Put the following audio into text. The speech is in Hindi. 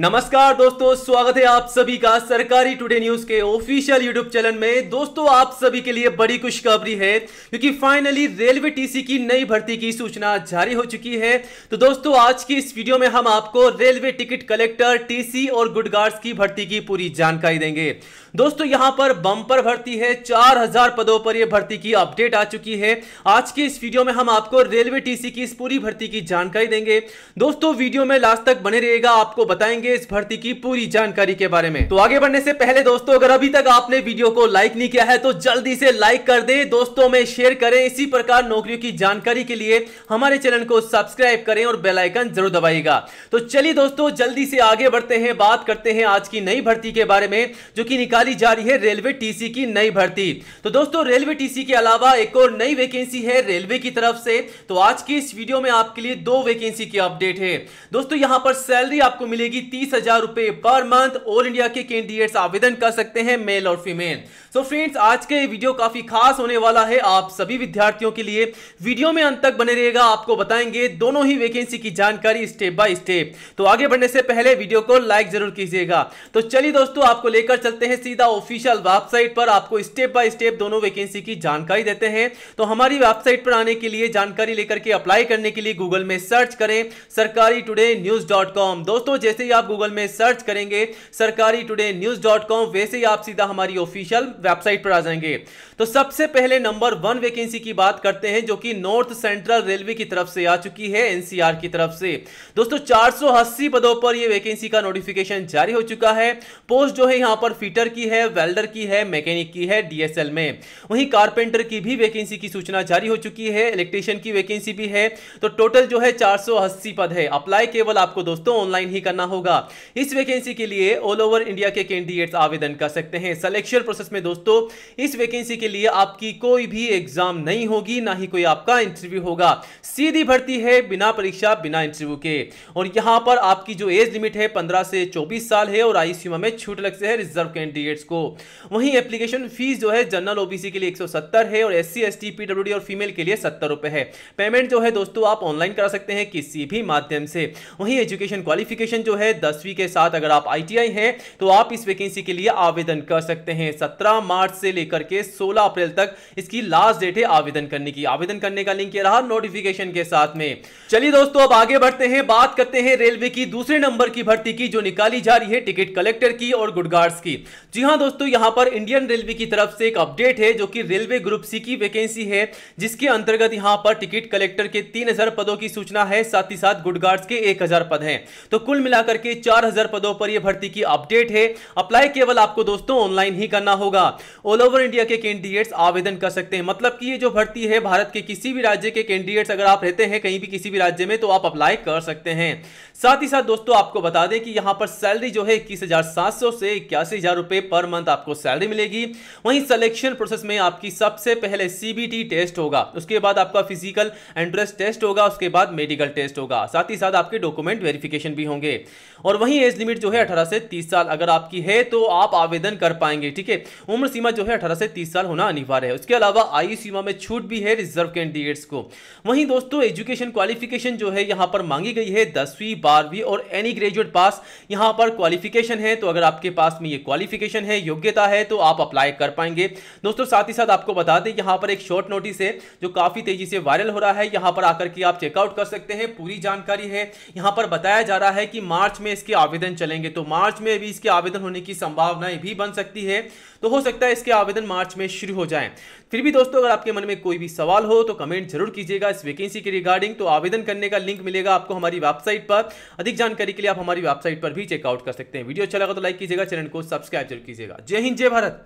नमस्कार दोस्तों स्वागत है आप सभी का सरकारी टुडे न्यूज के ऑफिशियल यूट्यूब चैनल में दोस्तों आप सभी के लिए बड़ी खुशखबरी है क्योंकि फाइनली रेलवे टीसी की नई भर्ती की सूचना जारी हो चुकी है तो दोस्तों आज की इस वीडियो में हम आपको रेलवे टिकट कलेक्टर टीसी और गुड गार्ड्स की भर्ती की पूरी जानकारी देंगे दोस्तों यहां पर बम्पर भर्ती है चार पदों पर यह भर्ती की अपडेट आ चुकी है आज की इस वीडियो में हम आपको रेलवे टीसी की इस पूरी भर्ती की जानकारी देंगे दोस्तों वीडियो में लास्ट तक बने रहेगा आपको बताएंगे जानेंगे इस भर्ती की पूरी जानकारी के बारे में तो आगे बढ़ने से पहले दोस्तों अगर अभी तक आपने वीडियो को लाइक नहीं किया है तो जल्दी से लाइक कर दे दोस्तों में शेयर करें इसी प्रकार नौकरियों की जानकारी के लिए हमारे चैनल को सब्सक्राइब करें और बेलाइकन जरूर दबाएगा तो चलिए दोस्तों जल्दी से आगे बढ़ते हैं बात करते हैं आज की नई भर्ती के बारे में जो की निकाली जा रही है रेलवे टीसी की नई भर्ती तो दोस्तों रेलवे टीसी के अलावा एक और नई वैकेंसी है रेलवे की तरफ से तो आज की इस वीडियो में आपके लिए दो वैकेंसी की अपडेट है दोस्तों यहां पर सैलरी आपको मिलेगी तीस हजार रुपए पर मंथ ऑल इंडिया के कैंडिडेट्स आवेदन कर सकते हैं मेल और फीमेल सो फ्रेंड्स आज के वीडियो काफी खास होने वाला है आप सभी विद्यार्थियों के लिए वीडियो में अंत तक बने रहेगा आपको बताएंगे दोनों ही वैकेंसी की जानकारी स्टेप बाय स्टेप तो आगे बढ़ने से पहले वीडियो को लाइक जरूर कीजिएगा तो चलिए दोस्तों आपको लेकर चलते हैं सीधा ऑफिशियल वेबसाइट पर आपको स्टेप बाय स्टेप दोनों वैकेंसी की जानकारी देते हैं तो हमारी वेबसाइट पर आने के लिए जानकारी लेकर के अप्लाई करने के लिए गूगल में सर्च करें सरकारी टूडे न्यूज डॉट कॉम दोस्तों जैसे ही आप गूगल में सर्च करेंगे सरकारी टुडे न्यूज डॉट कॉम वैसे ही आप सीधा हमारी ऑफिशियल वेबसाइट पर आ जाएंगे तो सबसे पहले नंबर वन वैकेंसी की बात करते हैं जो कि नॉर्थ सेंट्रल रेलवे की तरफ से आ चुकी है एनसीआर की तरफ से दोस्तों 480 पदों पर यह वैकेंसी का नोटिफिकेशन जारी हो चुका है पोस्ट जो है यहां पर फिटर की है वेल्डर की है मैकेनिक की है डीएसएल में वहीं कारपेंटर की भी वैकेंसी की सूचना जारी हो चुकी है इलेक्ट्रिशियन की वैकेंसी भी है तो टोटल जो है 480 पद है अप्लाई केवल आपको दोस्तों ऑनलाइन ही करना होगा होगा इस वैकेंसी के लिए ऑल ओवर इंडिया के कैंडिडेट्स आवेदन कर सकते हैं सिलेक्शन प्रोसेस में दोस्तों इस वैकेंसी के लिए आपकी कोई भी एग्जाम नहीं होगी ना ही कोई आपका इंटरव्यू होगा सीधी भर्ती है बिना परीक्षा बिना इंटरव्यू के और यहां पर आपकी जो एज लिमिट है पंद्रह से चौबीस साल है और आई में छूट लग है रिजर्व कैंडिडेट्स को वहीं एप्लीकेशन फीस जो है जनरल ओबीसी के लिए एक है और एस सी एस और फीमेल के लिए सत्तर है पेमेंट जो है दोस्तों आप ऑनलाइन करा सकते हैं किसी भी माध्यम से वहीं एजुकेशन क्वालिफिकेशन जो है दसवीं के साथ अगर आप आईटीआई हैं तो आप इस वैकेंसी के लिए आवेदन कर सकते हैं सत्रह मार्च से लेकर के सोलह अप्रैल तक इसकी लास्ट डेट है आवेदन करने की आवेदन करने का लिंक रहा नोटिफिकेशन के साथ में चलिए दोस्तों अब आगे बढ़ते हैं बात करते हैं रेलवे की दूसरे नंबर की भर्ती की जो निकाली जा रही है टिकट कलेक्टर की और गुडगार्ड्स की जी हाँ दोस्तों यहां पर इंडियन रेलवे की तरफ से एक अपडेट है जो कि रेलवे ग्रुप सी की वैकेंसी है जिसके अंतर्गत यहां पर टिकट कलेक्टर के तीन पदों की सूचना है साथ ही साथ गुडगार्ड्स के एक पद हैं तो कुल मिलाकर के 4000 पदों पर यह भर्ती की अपडेट है अप्लाई केवल आपको दोस्तों ऑनलाइन ही करना होगा ऑल ओवर इंडिया के कैंडिडेट्स आवेदन कर सकते हैं मतलब कि ये जो भर्ती है भारत के किसी भी राज्य के कैंडिडेट्स अगर आप रहते हैं कहीं भी किसी भी राज्य में तो आप अप्लाई कर सकते हैं साथ ही साथ दोस्तों आपको बता दें कि यहाँ पर सैलरी जो है इक्कीस से इक्यासी रुपए पर मंथ आपको सैलरी मिलेगी वहीं सिलेक्शन प्रोसेस में आपकी सबसे पहले सीबीटी टेस्ट होगा उसके बाद आपका फिजिकल एंट्रेंस टेस्ट होगा उसके बाद मेडिकल टेस्ट होगा साथ ही साथ आपके डॉक्यूमेंट वेरिफिकेशन भी होंगे और वहीं एज लिमिट जो है अठारह से तीस साल अगर आपकी है तो आप आवेदन कर पाएंगे ठीक है उम्र सीमा जो है अठारह से तीस साल होना अनिवार्य है उसके अलावा आयु सीमा में छूट भी है रिजर्व कैंडिडेट्स को वहीं दोस्तों एजुकेशन क्वालिफिकेशन जो है यहां पर मांगी गई है दसवीं बारहवीं और एनी ग्रेजुएट पास यहां पर क्वालिफिकेशन है तो अगर आपके पास में ये क्वालिफिकेशन है योग्यता है तो आप अप्लाई कर पाएंगे दोस्तों साथ ही साथ आपको बता दें यहाँ पर एक शॉर्ट नोटिस है जो काफी तेजी से वायरल हो रहा है यहाँ पर आकर के आप चेकआउट कर सकते हैं पूरी जानकारी है यहाँ पर बताया जा रहा है कि मार्च में में इसके आवेदन चलेंगे तो मार्च में भी इसके आवेदन होने की संभावनाएं भी बन सकती है तो हो सकता है इसके आवेदन मार्च में शुरू हो जाए फिर भी दोस्तों अगर आपके मन में कोई भी सवाल हो तो कमेंट जरूर कीजिएगा इस वैकेंसी के रिगार्डिंग तो आवेदन करने का लिंक मिलेगा आपको हमारी वेबसाइट पर अधिक जानकारी के लिए आप हमारी वेबसाइट पर भी चेकआउट कर सकते हैं वीडियो अच्छा लगा तो लाइक कीजिएगा चैनल को सब्सक्राइब जरूर कीजिएगा जय हिंद जय भारत